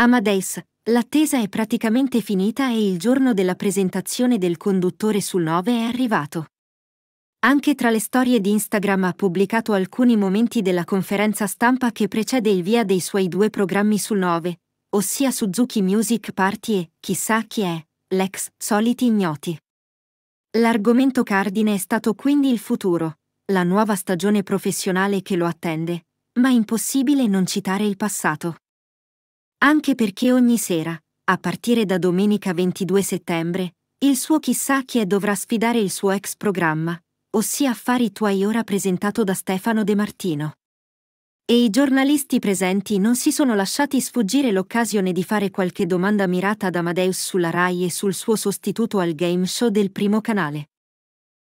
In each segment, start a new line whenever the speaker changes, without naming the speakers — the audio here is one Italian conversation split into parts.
Amadeus, l'attesa è praticamente finita e il giorno della presentazione del conduttore sul 9 è arrivato. Anche tra le storie di Instagram ha pubblicato alcuni momenti della conferenza stampa che precede il via dei suoi due programmi sul 9, ossia Suzuki Music Party e Chissà chi è, l'ex Soliti Ignoti. L'argomento cardine è stato quindi il futuro, la nuova stagione professionale che lo attende, ma è impossibile non citare il passato. Anche perché ogni sera, a partire da domenica 22 settembre, il suo chissà chi è dovrà sfidare il suo ex programma, ossia Affari tuoi ora presentato da Stefano De Martino. E i giornalisti presenti non si sono lasciati sfuggire l'occasione di fare qualche domanda mirata ad Amadeus sulla RAI e sul suo sostituto al game show del primo canale.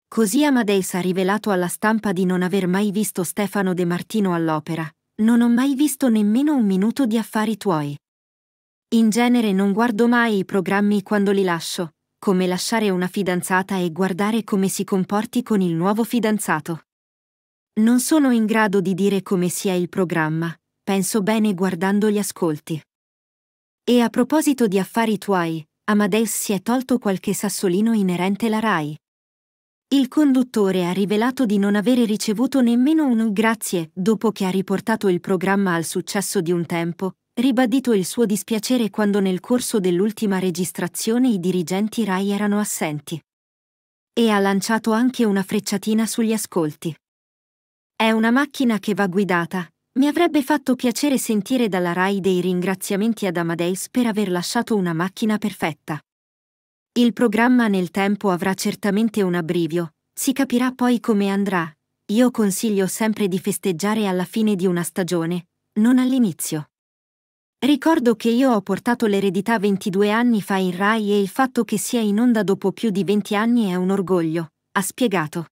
Così Amadeus ha rivelato alla stampa di non aver mai visto Stefano De Martino all'opera. Non ho mai visto nemmeno un minuto di affari tuoi. In genere non guardo mai i programmi quando li lascio, come lasciare una fidanzata e guardare come si comporti con il nuovo fidanzato. Non sono in grado di dire come sia il programma, penso bene guardando gli ascolti. E a proposito di affari tuoi, Amadeus si è tolto qualche sassolino inerente la RAI. Il conduttore ha rivelato di non avere ricevuto nemmeno un grazie dopo che ha riportato il programma al successo di un tempo, ribadito il suo dispiacere quando nel corso dell'ultima registrazione i dirigenti Rai erano assenti. E ha lanciato anche una frecciatina sugli ascolti. È una macchina che va guidata. Mi avrebbe fatto piacere sentire dalla Rai dei ringraziamenti ad Amadeus per aver lasciato una macchina perfetta. Il programma nel tempo avrà certamente un abbrivio, si capirà poi come andrà. Io consiglio sempre di festeggiare alla fine di una stagione, non all'inizio. Ricordo che io ho portato l'eredità 22 anni fa in Rai e il fatto che sia in onda dopo più di 20 anni è un orgoglio, ha spiegato.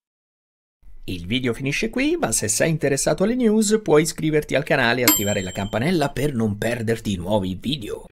Il video finisce qui, ma se sei interessato alle news puoi iscriverti al canale e attivare la campanella per non perderti nuovi video.